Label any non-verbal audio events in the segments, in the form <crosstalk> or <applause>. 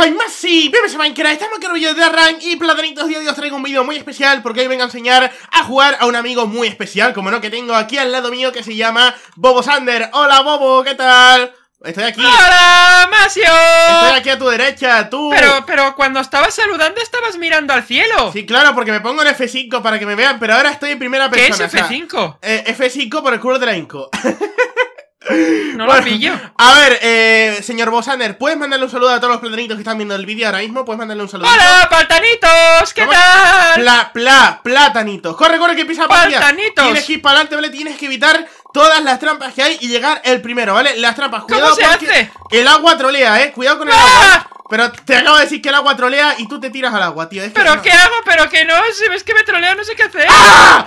soy Masi, bienvenidos a Minecraft, estamos en un video de ARRAN! y Platanitos, día de os traigo un video muy especial porque hoy vengo a enseñar a jugar a un amigo muy especial, como no, que tengo aquí al lado mío que se llama Bobo Sander, hola Bobo, ¿qué tal? Estoy aquí. ¡Hola, Masio! Estoy aquí a tu derecha, tú. Pero, pero cuando estabas saludando estabas mirando al cielo. Sí, claro, porque me pongo en F5 para que me vean, pero ahora estoy en primera persona. ¿Qué es F5? eh, F5 por el culo de la Inco. <laughs> No lo pillo. A ver, eh, señor Bosaner, ¿puedes mandarle un saludo a todos los platanitos que están viendo el vídeo ahora mismo? ¿Puedes mandarle un saludo? ¡Hola, platanitos! ¿Qué tal? Pla, pla, platanitos. Corre, corre, que pisa ¡Platanitos! Tienes que ir para adelante, ¿vale? Tienes que evitar todas las trampas que hay y llegar el primero, ¿vale? Las trampas, cuidado ¿Cómo se hace? El agua trolea, ¿eh? Cuidado con el ¡Ah! agua. Pero te acabo de decir que el agua trolea y tú te tiras al agua, tío. ¿Pero qué hago? ¿Pero qué no? Si ves que me trolea, no sé qué hacer. ¡Ah!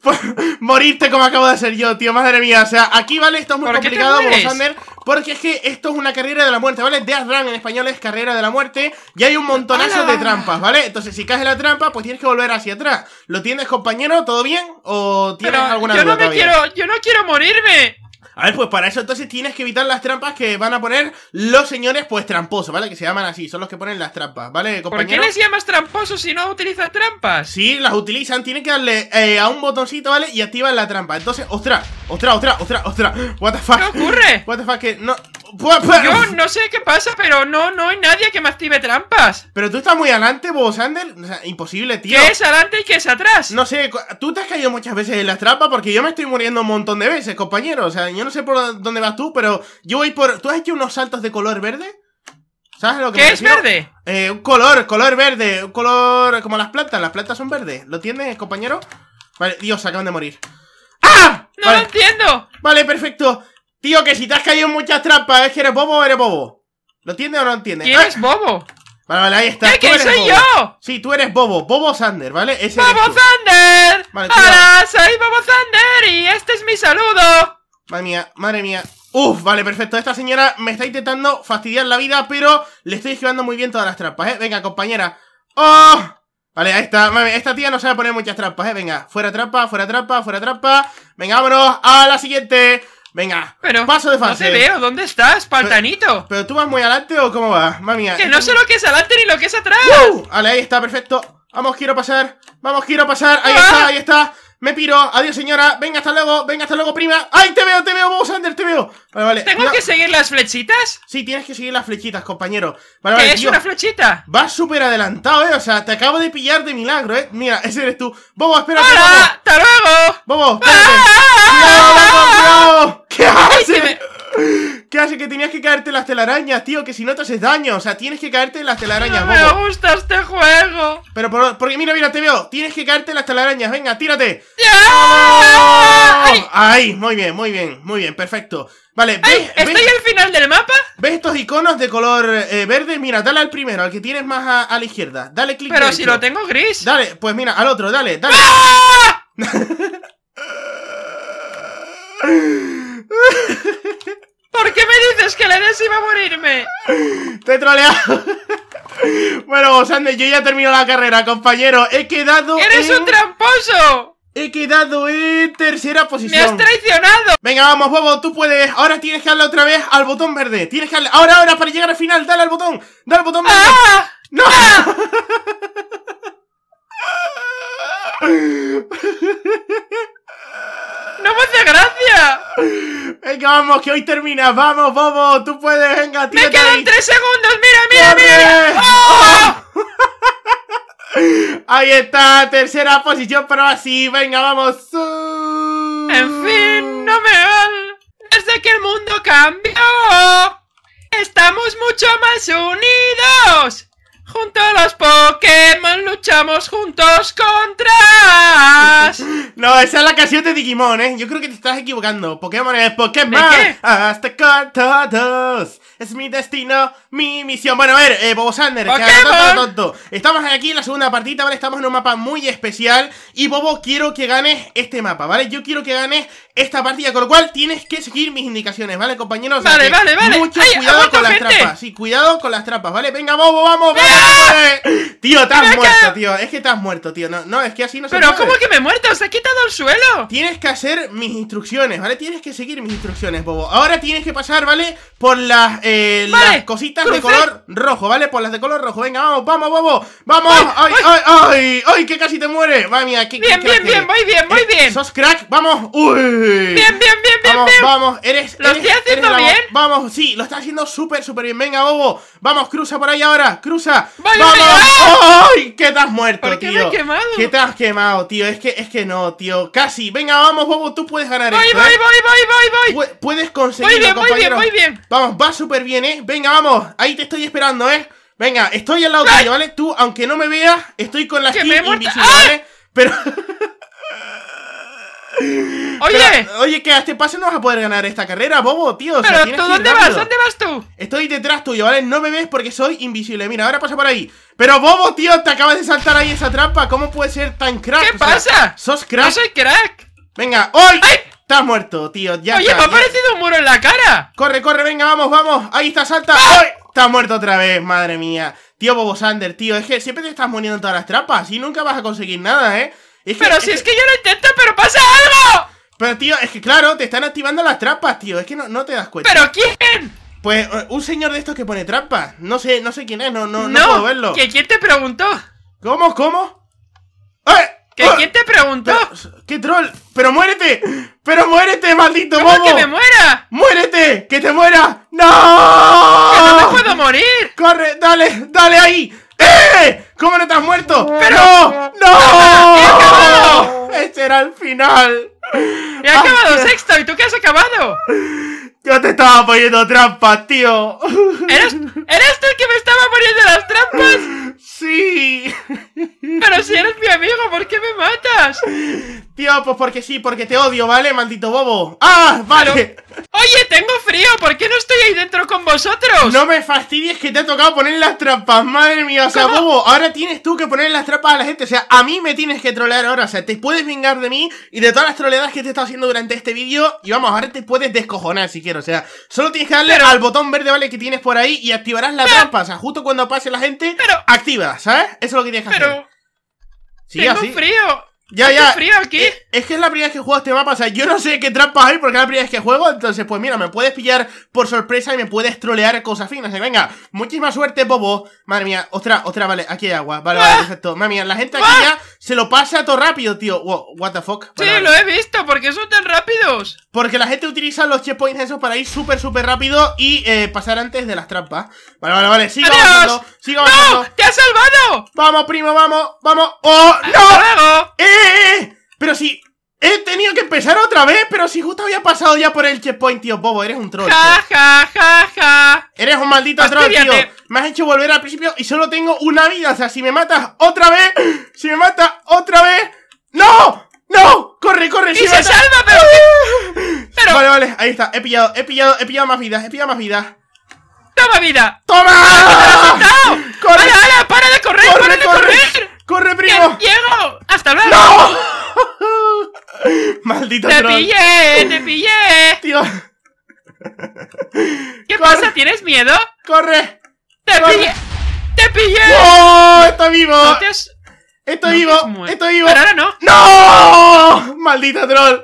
<laughs> morirte como acabo de hacer yo, tío. Madre mía. O sea, aquí, ¿vale? Esto es muy complicado, Sander. Porque es que esto es una carrera de la muerte, ¿vale? Death Run en español es carrera de la muerte. Y hay un montonazo de trampas, ¿vale? Entonces, si caes en la trampa, pues tienes que volver hacia atrás. ¿Lo tienes, compañero? ¿Todo bien? ¿O tienes alguna alguna yo no me quiero, Yo no quiero morirme. A ver, pues para eso entonces tienes que evitar las trampas que van a poner los señores, pues tramposos, ¿vale? Que se llaman así, son los que ponen las trampas, ¿vale, compañeros? ¿Por qué les llamas tramposos si no utilizan trampas? Sí, las utilizan, tienen que darle eh, a un botoncito, ¿vale? Y activan la trampa. Entonces, ostras, ostras, ostras, ostras, ostras. What the fuck. ¿Qué ocurre? What the fuck, que no. Pues, pues, yo no sé qué pasa, pero no, no hay nadie que me active trampas. Pero tú estás muy adelante, vos, Sander? O sea, imposible, tío. ¿Qué es adelante y qué es atrás? No sé, tú te has caído muchas veces en las trampas porque yo me estoy muriendo un montón de veces, compañero. O sea, yo no sé por dónde vas tú, pero yo voy por. ¿Tú has hecho unos saltos de color verde? ¿Sabes lo que ¿Qué es verde? Eh, un color, color verde, un color como las plantas. Las plantas son verdes. ¿Lo tienes, compañero? Vale, Dios, acaban de morir. ¡Ah! ¡No lo entiendo! Vale, perfecto. Tío, que si te has caído en muchas trampas, ¿es que eres bobo o eres bobo? ¿Lo entiendes o no entiendes? ¿Quién ah. es bobo? Vale, vale, ahí está. que soy yo? Sí, tú eres Bobo. Bobo Sander, ¿vale? ¡Bobo thunder Vale, ¡Hola! Soy Bobo thunder y este es mi saludo. Madre mía, madre mía. Uf, vale, perfecto. Esta señora me está intentando fastidiar la vida, pero le estoy jugando muy bien todas las trampas, ¿eh? Venga, compañera. ¡Oh! Vale, ahí está. esta tía no sabe poner muchas trampas, ¿eh? Venga, fuera trampa, fuera trampa, fuera trampa. Venga, vámonos a la siguiente. Venga, pero paso de fase. No te veo, ¿dónde estás, Paltanito? Pero, tú vas muy adelante o cómo vas, mami Que no sé lo que es adelante ni lo que es atrás. Vale, ahí está, perfecto. Vamos, quiero pasar. Vamos, quiero pasar. Ahí ah. está, ahí está. Me piro, adiós señora, venga hasta luego, venga hasta luego prima ¡Ay, te veo, te veo, ¡Vamos, ander te veo! Vale, vale ¿Tengo que seguir las flechitas? Sí, tienes que seguir las flechitas, compañero vale, ¿Qué es una flechita? Vas súper adelantado, eh, o sea, te acabo de pillar de milagro, eh Mira, ese eres tú ¡Vamos, espérate, ¡Hola! ¡Hasta luego! Bobo, espérate ¡Ah! ¿Qué <laughs> hace? ¿Qué hace? Que tenías que caerte las telarañas, tío, que si no te haces daño. O sea, tienes que caerte las telarañas, me gusta este juego. Pero por, porque mira, mira, te veo. Tienes que caerte las telarañas, venga, tírate. ¡Ah! ¡Ay! Muy bien, muy bien, muy bien, perfecto. Vale, ¿Estoy al final del mapa? ¿Ves estos iconos de color eh, verde? Mira, dale al primero, al que tienes más a, la izquierda. Dale clic Pero si lo tengo gris. Dale, pues mira, al otro, dale, dale. ¡Ah! Te he <laughs> bueno, Sandy, yo ya he la carrera, compañero. He quedado. ¡Eres un tramposo! He quedado en tercera posición. ¡Me has traicionado! Venga, vamos, Bobo, tú puedes. Ahora tienes que darle otra vez al botón verde. Tienes que darle. Ahora, ahora, para llegar al final, dale al botón. Dale al botón verde. ¡Ah! ¡No! ¡Ah! <laughs> ¡No me hace gracia! Venga, vamos, que hoy termina, Vamos, Bobo, tú puedes, venga, tira. ¡Me quedan tres segundos! ¡Mira, mira, ¡Corre! mira! mira <laughs> Ahí está, tercera posición pero así. Venga, vamos. ¡Oh! En fin, no me van. Desde que el mundo cambió, estamos mucho más unidos. Junto a los Pokémon luchamos juntos contra. no, esa es la canción de Digimon, ¿eh? Yo creo que te estás equivocando. Pokémon es Pokémon. Hasta con todos. Es mi destino mi misión. Bueno, a ver, eh, Bobo Sander, tonto. Estamos aquí en la segunda partida, ¿vale? Estamos en un mapa muy especial. Y Bobo, quiero que ganes este mapa, ¿vale? Yo quiero que ganes esta partida, con lo cual tienes que seguir mis indicaciones, ¿vale, compañeros? Vale, vale, vale. Mucho cuidado con las trampas Sí, cuidado con las trampas, ¿vale? Venga, Bobo, vamos, ¡Ah! vale. Tío, estás muerto, tío. Es que estás muerto, tío. No, no es que así no se Pero, ¿cómo que me he muerto? Se ha quitado el suelo. Tienes que hacer mis instrucciones, ¿vale? Tienes que seguir mis instrucciones, Bobo. Ahora tienes que pasar, ¿vale? Por las, eh, las cositas de color rojo, ¿vale? Por las de color rojo. Venga, vamos, vamos, Bobo! ¡Vamos! ¡Ay, ay, ay! ¡Ay, que casi te muere! ¡Va, mía! Qué, bien, qué bien, bien, muy bien, muy eh, bien. ¡Sos crack! ¡Vamos! ¡Uy! Bien, bien, bien, vamos, bien. Vamos, eres. ¿Lo estoy haciendo bien? Vamos, sí, lo estás haciendo súper, súper bien. Venga, bobo. Vamos, cruza por ahí ahora. Cruza. ¡Vamos! ¡Oh! ¡Ay! ¿Qué te has muerto, ¿Por tío? quemado? ¿Qué te has quemado, tío? Es que, es que no, tío. Casi. Venga, vamos, Bobo, tú puedes ganar voy, ¿eh? Voy, voy, voy, voy, voy. Puedes conseguir. voy bien, bien, muy bien. Vamos, va súper bien, ¿eh? Venga, vamos. Ahí te estoy esperando, ¿eh? Venga, estoy al lado tuyo, ¿vale? Tú, aunque no me veas, estoy con la skin invisible, Pero... <laughs> Oye, oye, que a este paso no vas a poder ganar esta carrera, bobo, tío. Pero tú, ¿dónde vas? ¿Dónde vas tú? Estoy detrás tuyo, ¿vale? No me ves porque soy invisible. Mira, ahora pasa por ahí. Pero bobo, tío, te acabas de saltar ahí esa trampa. ¿Cómo puede ser tan crack? ¿Qué pasa? ¿Sos crack? No soy crack. Venga, hoy. ¡Ay! Estás muerto, tío. Ya Oye, me ha aparecido un muro en la cara. Corre, corre, venga, vamos, vamos. Ahí está, salta. ¡Ah! ¡Ay! Estás muerto otra vez, madre mía. Tío Bobo Sander, tío, es que siempre te estás muriendo en todas las trampas y nunca vas a conseguir nada, ¿eh? pero si es que yo lo intento, pero pasa algo. Pero, tío, es que claro, te están activando las trampas, tío. Es que no, te das cuenta. ¿Pero quién? Pues eh, un señor de estos que pone trampas. No sé, no sé quién es, no, no, no, no puedo verlo. ¿Que quién te preguntó? ¿Cómo? ¿Cómo? ¡Eh! ¿Que ¡Ah! quién te preguntó? ¡Qué troll! ¡Pero muérete! ¡Pero muérete, maldito ¿Cómo que me muera? ¡Muérete! ¡Que te muera! ¡No! ¡Que no me puedo morir! ¡Corre! ¡Dale! ¡Dale ahí! ¡Eh! ¿Cómo no te has muerto? ¡Pero! ¡No! ¡No! <laughs> ¡Este era el final! ha acabado sexto y tú qué has acabado. Yo te estaba poniendo trampas, tío. ¿Eres, tú el que me estaba poniendo las trampas? Sí. Pero si eres mi amigo, ¿por qué me matas? Tío, pues porque sí, porque te odio, ¿vale, maldito bobo? ¡Ah, vale! Oye, tengo frío, ¿por qué no estoy ahí dentro con vosotros? No me fastidies que te ha tocado poner las trampas, madre mía. O sea, bobo, ahora tienes tú que poner las trampas a la gente. O sea, a mí me tienes que trolear ahora. O sea, te puedes vengar de mí y de todas las troleadas que te he estado haciendo durante este vídeo. Y vamos, ahora te puedes descojonar si quieres. O sea, solo tienes que darle al botón verde, ¿vale? Que tienes por ahí y activarás la trampa. O sea, justo cuando pase la gente, activa, ¿sabes? Eso es lo que tienes que hacer. Sí, tengo así. frío. Ya, ya. frío aquí? Eh, es, que es la primera vez que juego este mapa. O sea, yo no sé qué trampas hay porque es la primera vez que juego. Entonces, pues mira, me puedes pillar por sorpresa y me puedes trolear cosas finas. venga, muchísima suerte, bobo. Madre mía, otra, otra, vale. Aquí hay agua. Vale, vale, ah. perfecto. Madre mía, la gente aquí ah. ya se lo pasa todo rápido, tío. what the fuck. Sí, lo he visto, ¿Por qué son tan rápidos. Porque la gente utiliza los checkpoints esos para ir súper, súper rápido y eh, pasar antes de las trampas. Vale, vale, vale, Sigo avanzando. ¡No! ¡Te has salvado! Vamos, primo, vamos, vamos. ¡Oh, no! ¡Eh, eh, eh! Pero si... He tenido que empezar otra vez, pero si justo había pasado ya por el checkpoint, tío Bobo, eres un troll. Ja, ja, ja, ja. Eres un maldito troll, tío. Me has hecho volver al principio y solo tengo una vida. O sea, si me matas otra vez, <gasps> si me matas otra vez. ¡No! ¡No! ¡Corre, corre! ¡Y se salva, ¡Ah! pero... Vale, vale, ahí está. He pillado, he pillado, he pillado más vida he pillado más vida ¡Toma vida! ¡Toma! ¡Corre! ¡Hala, hala! ala! para de correr! ¡Corre, para de correr! ¡Corre, primo! ¡Llego! ¡Hasta luego! ¡No! Maldito ¡Te pillé! ¡Te pillé! Tío. ¿Qué pasa? ¿Tienes miedo? ¡Corre! ¡Te pillé! ¡Te pillé! ¡Oh! ¡Estoy vivo! ¿No ¡Estoy vivo! ¡Estoy vivo! Pero ahora no! ¡No! Maldito troll!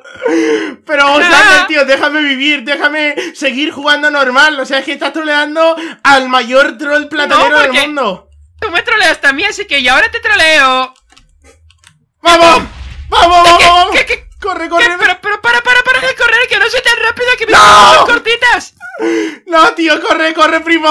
Pero, o sea, tío, déjame vivir, déjame seguir jugando normal. O sea, es que estás troleando al mayor troll platanero del mundo. Tú me troleaste a mí, así que yo ahora te troleo. ¡Vamos! Corre, corre. Pero, pero, para, para, para de correr, que no soy tan rápido que me ¡No! cortitas. No, tío, corre, corre, primo.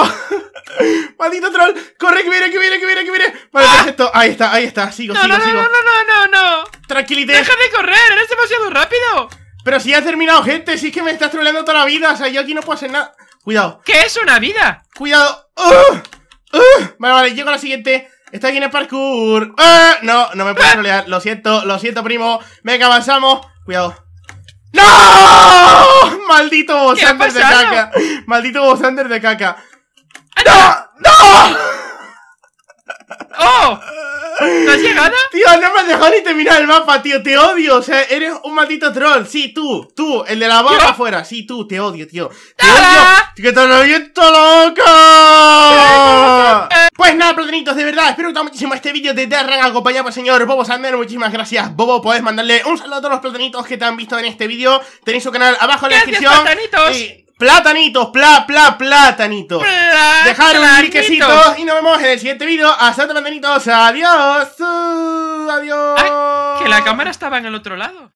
<laughs> Maldito troll. Corre, que viene, que viene, que viene, que viene. Vale, ah. perfecto. Ahí está, ahí está. Sigo, sigo, no, sigo. No, no, no, no, no. Tranquilidad. Deja de correr, eres demasiado rápido. Pero si ya has terminado, gente. Si es que me estás troleando toda la vida. O sea, yo aquí no puedo hacer nada. Cuidado. ¿Qué es una vida? Cuidado. Uh, uh. Vale, vale, llego a la siguiente. Estoy aquí en el parkour. ¡Ah! No, no me puedo trolear. Lo siento, lo siento, primo. Venga, avanzamos. Cuidado. ¡No! Maldito bossander de caca. Maldito ah, bossander de caca. ¡No! ¡No! <laughs> ¡Oh! ¿No has llegado? Tío, no me has dejado ni terminar el mapa, tío. Te odio. O sea, eres un maldito troll. Sí, tú, tú, el de la barra afuera. Sí, tú, te odio, tío. Te odio ¡Que te lo visto loca! Eh, pues nada, platanitos, de verdad, espero que te haya muchísimo este vídeo de Terran acompañado por el señor Bobo Sander. Muchísimas gracias, Bobo. puedes mandarle un saludo a todos los platanitos que te han visto en este vídeo. Tenéis su canal abajo en la descripción. platanitos! Platanitos, pla, pla, platanitos. Dejar un likecito y nos vemos en el siguiente vídeo. Hasta luego, platanitos. Adiós. adiós. que la cámara estaba en el otro lado.